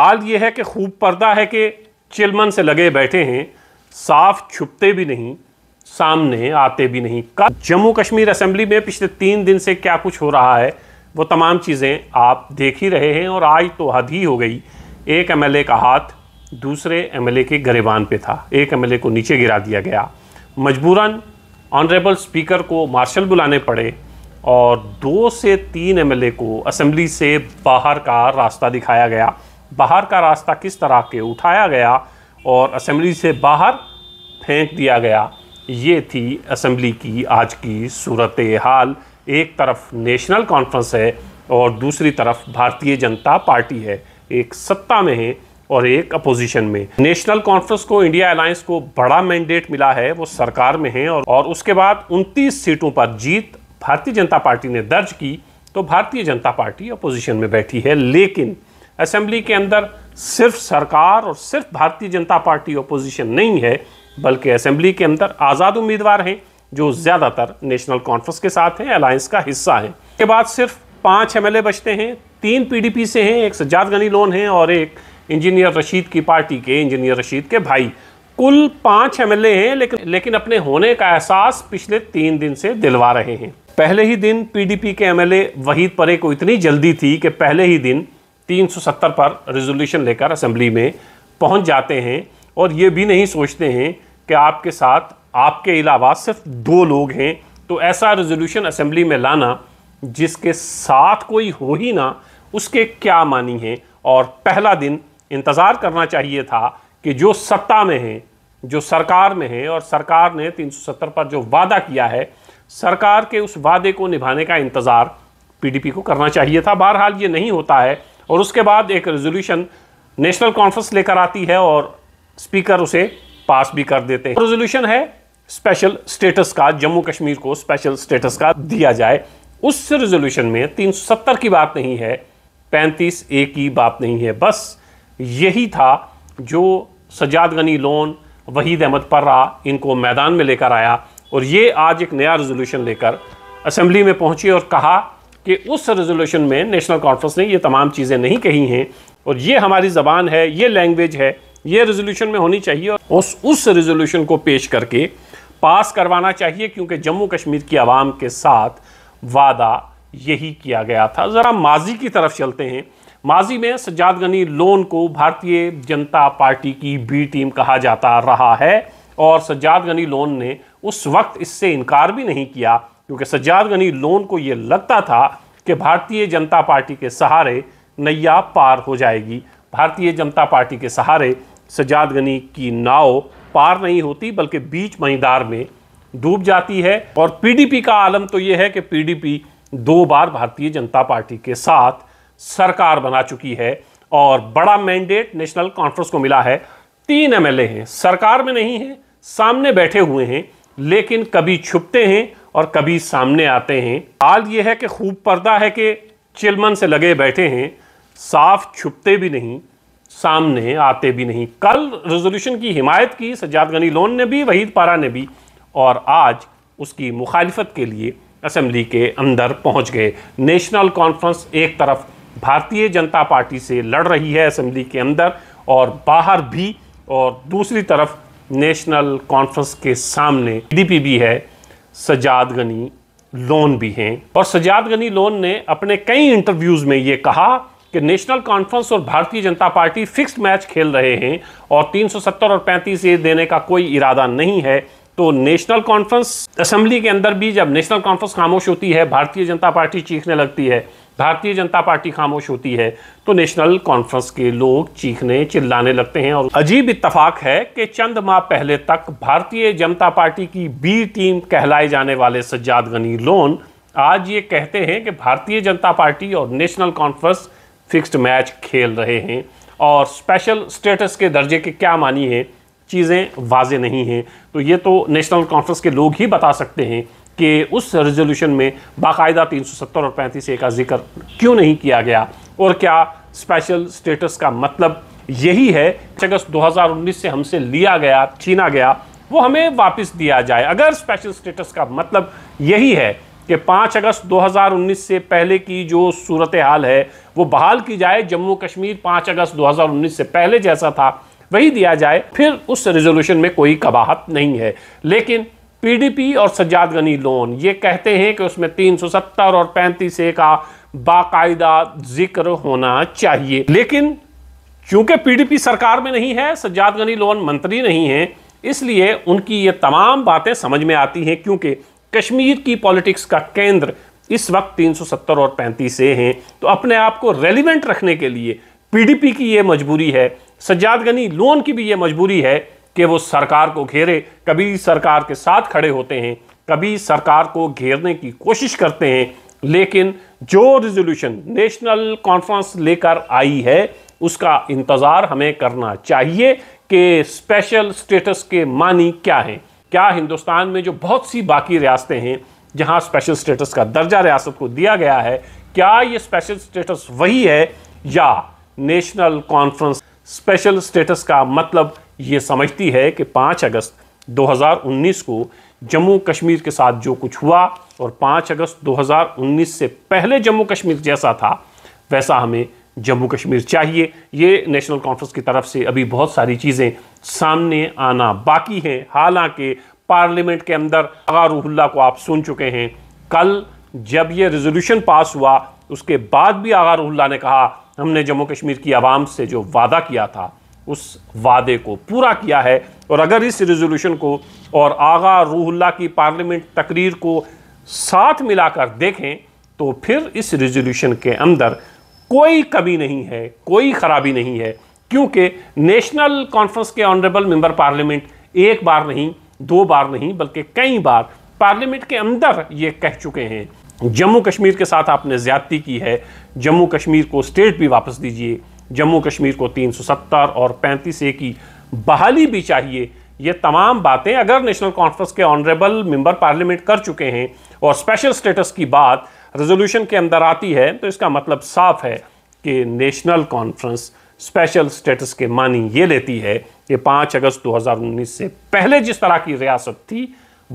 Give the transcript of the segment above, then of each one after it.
हाल ये है कि खूब पर्दा है कि चिलमन से लगे बैठे हैं साफ छुपते भी नहीं सामने आते भी नहीं कल जम्मू कश्मीर असेंबली में पिछले तीन दिन से क्या कुछ हो रहा है वो तमाम चीज़ें आप देख ही रहे हैं और आज तो हद ही हो गई एक एमएलए का हाथ दूसरे एमएलए के गरेबान पे था एक एमएलए को नीचे गिरा दिया गया मजबूरन ऑनरेबल स्पीकर को मार्शल बुलाने पड़े और दो से तीन एमएलए को असेंबली से बाहर का रास्ता दिखाया गया बाहर का रास्ता किस तरह के उठाया गया और असेंबली से बाहर फेंक दिया गया ये थी असेंबली की आज की सूरत हाल एक तरफ नेशनल कॉन्फ्रेंस है और दूसरी तरफ भारतीय जनता पार्टी है एक सत्ता में है और एक अपोजिशन में नेशनल कॉन्फ्रेंस को इंडिया अलायंस को बड़ा मैंडेट मिला है वो सरकार में है और, और उसके बाद 29 सीटों पर जीत भारतीय जनता पार्टी ने दर्ज की तो भारतीय जनता पार्टी अपोजिशन में बैठी है लेकिन असेंबली के अंदर सिर्फ सरकार और सिर्फ भारतीय जनता पार्टी अपोजिशन नहीं है बल्कि असेंबली के अंदर आज़ाद उम्मीदवार हैं जो ज़्यादातर नेशनल कॉन्फ्रेंस के साथ हैं अलायंस का हिस्सा हैं के बाद सिर्फ पाँच एम बचते हैं तीन पीडीपी से हैं एक सज्जाद गनी लोन हैं और एक इंजीनियर रशीद की पार्टी के इंजीनियर रशीद के भाई कुल पाँच एम हैं लेकिन लेकिन अपने होने का एहसास पिछले तीन दिन से दिलवा रहे हैं पहले ही दिन पीडीपी के एमएलए वहीद परे को इतनी जल्दी थी कि पहले ही दिन 370 पर रेजोल्यूशन लेकर असेंबली में पहुंच जाते हैं और ये भी नहीं सोचते हैं कि आपके साथ आपके अलावा सिर्फ दो लोग हैं तो ऐसा रेजोल्यूशन असेंबली में लाना जिसके साथ कोई हो ही ना उसके क्या मानी हैं और पहला दिन इंतज़ार करना चाहिए था कि जो सत्ता में है जो सरकार में है और सरकार ने 370 पर जो वादा किया है सरकार के उस वादे को निभाने का इंतज़ार पीडीपी को करना चाहिए था बहरहाल ये नहीं होता है और उसके बाद एक रेजोल्यूशन नेशनल कॉन्फ्रेंस लेकर आती है और स्पीकर उसे पास भी कर देते हैं रेजोल्यूशन है स्पेशल स्टेटस का जम्मू कश्मीर को स्पेशल स्टेटस का दिया जाए उस रेजोल्यूशन में 370 की बात नहीं है 35 ए की बात नहीं है बस यही था जो सजाद गनी लोन वहीद अहमद पर्रा इनको मैदान में लेकर आया और ये आज एक नया रेजोल्यूशन लेकर असम्बली में पहुंचे और कहा कि उस रेजोल्यूशन में नेशनल कॉन्फ्रेंस ने ये तमाम चीज़ें नहीं कही हैं और ये हमारी ज़बान है ये लैंग्वेज है ये रेजोल्यूशन में होनी चाहिए और उस उस रेजोल्यूशन को पेश करके पास करवाना चाहिए क्योंकि जम्मू कश्मीर की आवाम के साथ वादा यही किया गया था ज़रा माजी की तरफ चलते हैं माजी में सज्जाद गनी लोन को भारतीय जनता पार्टी की बी टीम कहा जाता रहा है और सज्जाद गनी लोन ने उस वक्त इससे इनकार भी नहीं किया क्योंकि सज्जाद गनी लोन को यह लगता था कि भारतीय जनता पार्टी के सहारे नैया पार हो जाएगी भारतीय जनता पार्टी के सहारे सज्जाद गनी की नाव पार नहीं होती बल्कि बीच महीदार में डूब जाती है और पीडीपी का आलम तो यह है कि पीडीपी दो बार भारतीय जनता पार्टी के साथ सरकार बना चुकी है और बड़ा मैंडेट नेशनल कॉन्फ्रेंस को मिला है तीन एमएलए हैं सरकार में नहीं है सामने बैठे हुए हैं लेकिन कभी छुपते हैं और कभी सामने आते हैं हाल ये है कि खूब पर्दा है कि चिलमन से लगे बैठे हैं साफ छुपते भी नहीं सामने आते भी नहीं कल रेजोल्यूशन की हिमायत की सज्जाद गनी लोन ने भी वहीद पारा ने भी और आज उसकी मुखालफत के लिए असम्बली के अंदर पहुंच गए नेशनल कॉन्फ्रेंस एक तरफ भारतीय जनता पार्टी से लड़ रही है असम्बली के अंदर और बाहर भी और दूसरी तरफ नेशनल कॉन्फ्रेंस के सामने पी भी है सजाद गनी लोन भी हैं और सजाद गनी लोन ने अपने कई इंटरव्यूज़ में ये कहा कि नेशनल कॉन्फ्रेंस और भारतीय जनता पार्टी फिक्स्ड मैच खेल रहे हैं और 370 और 35 ये देने का कोई इरादा नहीं है तो नेशनल कॉन्फ्रेंस असेंबली के अंदर भी जब नेशनल कॉन्फ्रेंस खामोश होती है भारतीय जनता पार्टी चीखने लगती है भारतीय जनता पार्टी खामोश होती है तो नेशनल कॉन्फ्रेंस के लोग चीखने चिल्लाने लगते हैं और अजीब इतफाक़ है कि चंद माह पहले तक भारतीय जनता पार्टी की बी टीम कहलाए जाने वाले सज्जाद गनी लोन आज ये कहते हैं कि भारतीय जनता पार्टी और नेशनल कॉन्फ्रेंस फिक्स्ड मैच खेल रहे हैं और स्पेशल स्टेटस के दर्जे के क्या मानी है चीज़ें वाजे नहीं हैं तो ये तो नेशनल कॉन्फ्रेंस के लोग ही बता सकते हैं कि उस रेजोल्यूशन में बाकायदा 370 और 35 ए का जिक्र क्यों नहीं किया गया और क्या स्पेशल स्टेटस का मतलब यही है अगस्त 2019 से हमसे लिया गया छीना गया वो हमें वापस दिया जाए अगर स्पेशल स्टेटस का मतलब यही है कि 5 अगस्त 2019 से पहले की जो सूरत हाल है वो बहाल की जाए जम्मू कश्मीर 5 अगस्त 2019 से पहले जैसा था वही दिया जाए फिर उस रेजोल्यूशन में कोई कबाहत नहीं है लेकिन पीडीपी और सज्जाद गनी लोन ये कहते हैं कि उसमें 370 और 35 ए का बाकायदा जिक्र होना चाहिए लेकिन चूंकि पीडीपी सरकार में नहीं है सज्जाद गनी लोन मंत्री नहीं है इसलिए उनकी ये तमाम बातें समझ में आती हैं क्योंकि कश्मीर की पॉलिटिक्स का केंद्र इस वक्त 370 और 35 ए हैं तो अपने आप को रेलिवेंट रखने के लिए पीडीपी की ये मजबूरी है सज्जाद गनी लोन की भी ये मजबूरी है कि वो सरकार को घेरे कभी सरकार के साथ खड़े होते हैं कभी सरकार को घेरने की कोशिश करते हैं लेकिन जो रिजोल्यूशन नेशनल कॉन्फ्रेंस लेकर आई है उसका इंतज़ार हमें करना चाहिए कि स्पेशल स्टेटस के मानी क्या हैं क्या हिंदुस्तान में जो बहुत सी बाकी रियासतें हैं जहां स्पेशल स्टेटस का दर्जा रियासत को दिया गया है क्या ये स्पेशल स्टेटस वही है या नेशनल कॉन्फ्रेंस स्पेशल स्टेटस का मतलब ये समझती है कि 5 अगस्त 2019 को जम्मू कश्मीर के साथ जो कुछ हुआ और 5 अगस्त 2019 से पहले जम्मू कश्मीर जैसा था वैसा हमें जम्मू कश्मीर चाहिए ये नेशनल कॉन्फ्रेंस की तरफ से अभी बहुत सारी चीज़ें सामने आना बाकी हैं हालांकि पार्लियामेंट के अंदर आगा रूहुल्ला को आप सुन चुके हैं कल जब ये रेजोल्यूशन पास हुआ उसके बाद भी आगा रूहुल्ला ने कहा हमने जम्मू कश्मीर की आवाम से जो वादा किया था उस वादे को पूरा किया है और अगर इस रेजोल्यूशन को और आगा रूहुल्ला की पार्लियामेंट तकरीर को साथ मिलाकर देखें तो फिर इस रेजोल्यूशन के अंदर कोई कमी नहीं है कोई ख़राबी नहीं है क्योंकि नेशनल कॉन्फ्रेंस के ऑनरेबल मेंबर पार्लियामेंट एक बार नहीं दो बार नहीं बल्कि कई बार पार्लियामेंट के अंदर ये कह चुके हैं जम्मू कश्मीर के साथ आपने ज़्यादती की है जम्मू कश्मीर को स्टेट भी वापस दीजिए जम्मू कश्मीर को 370 और 35 ए की बहाली भी चाहिए ये तमाम बातें अगर नेशनल कॉन्फ्रेंस के ऑनरेबल मेंबर पार्लियामेंट कर चुके हैं और स्पेशल स्टेटस की बात रेजोल्यूशन के अंदर आती है तो इसका मतलब साफ है कि नेशनल कॉन्फ्रेंस स्पेशल स्टेटस के मानी ये लेती है कि 5 अगस्त 2019 से पहले जिस तरह की रियासत थी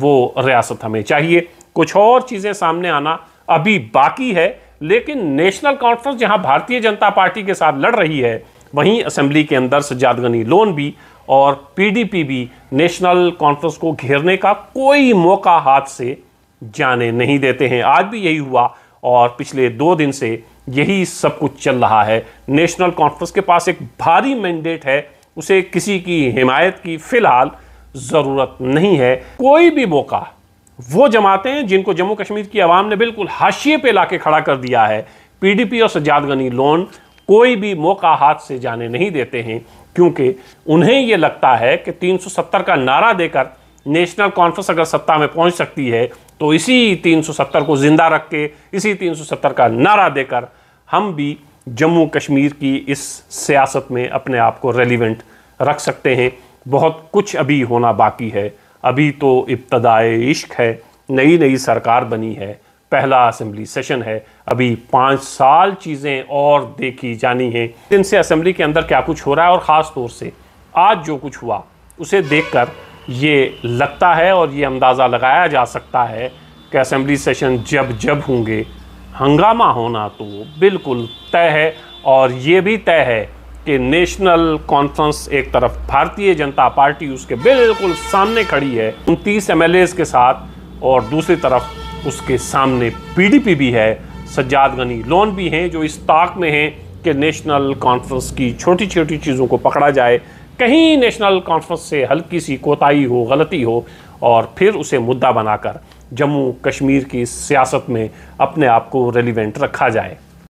वो रियासत हमें चाहिए कुछ और चीज़ें सामने आना अभी बाकी है लेकिन नेशनल कॉन्फ्रेंस जहां भारतीय जनता पार्टी के साथ लड़ रही है वहीं असेंबली के अंदर सज्जाद गनी लोन भी और पीडीपी भी नेशनल कॉन्फ्रेंस को घेरने का कोई मौका हाथ से जाने नहीं देते हैं आज भी यही हुआ और पिछले दो दिन से यही सब कुछ चल रहा है नेशनल कॉन्फ्रेंस के पास एक भारी मैंडेट है उसे किसी की हिमायत की फ़िलहाल ज़रूरत नहीं है कोई भी मौका वो जमातें जिनको जम्मू कश्मीर की आवाम ने बिल्कुल हाशिए पे लाके खड़ा कर दिया है पीडीपी और सजाद गनी लोन कोई भी मौका हाथ से जाने नहीं देते हैं क्योंकि उन्हें यह लगता है कि 370 का नारा देकर नेशनल कॉन्फ्रेंस अगर सत्ता में पहुंच सकती है तो इसी 370 को ज़िंदा रख के इसी 370 का नारा देकर हम भी जम्मू कश्मीर की इस सियासत में अपने आप को रेलिवेंट रख सकते हैं बहुत कुछ अभी होना बाकी है अभी तो इब्तदाए इश्क है नई नई सरकार बनी है पहला असम्बली सेशन है अभी पाँच साल चीज़ें और देखी जानी हैं इनसे असम्बली के अंदर क्या कुछ हो रहा है और ख़ास तौर से आज जो कुछ हुआ उसे देखकर ये लगता है और ये अंदाज़ा लगाया जा सकता है कि असम्बली सेशन जब जब होंगे हंगामा होना तो बिल्कुल तय है और ये भी तय है कि नेशनल कॉन्फ्रेंस एक तरफ भारतीय जनता पार्टी उसके बिल्कुल सामने खड़ी है उनतीस एम के साथ और दूसरी तरफ उसके सामने पीडीपी भी है सज्जाद गनी लोन भी हैं जो इस ताक में हैं कि नेशनल कॉन्फ्रेंस की छोटी छोटी चीज़ों को पकड़ा जाए कहीं नेशनल कॉन्फ्रेंस से हल्की सी कोताही हो गलती हो और फिर उसे मुद्दा बनाकर जम्मू कश्मीर की सियासत में अपने आप को रेलिवेंट रखा जाए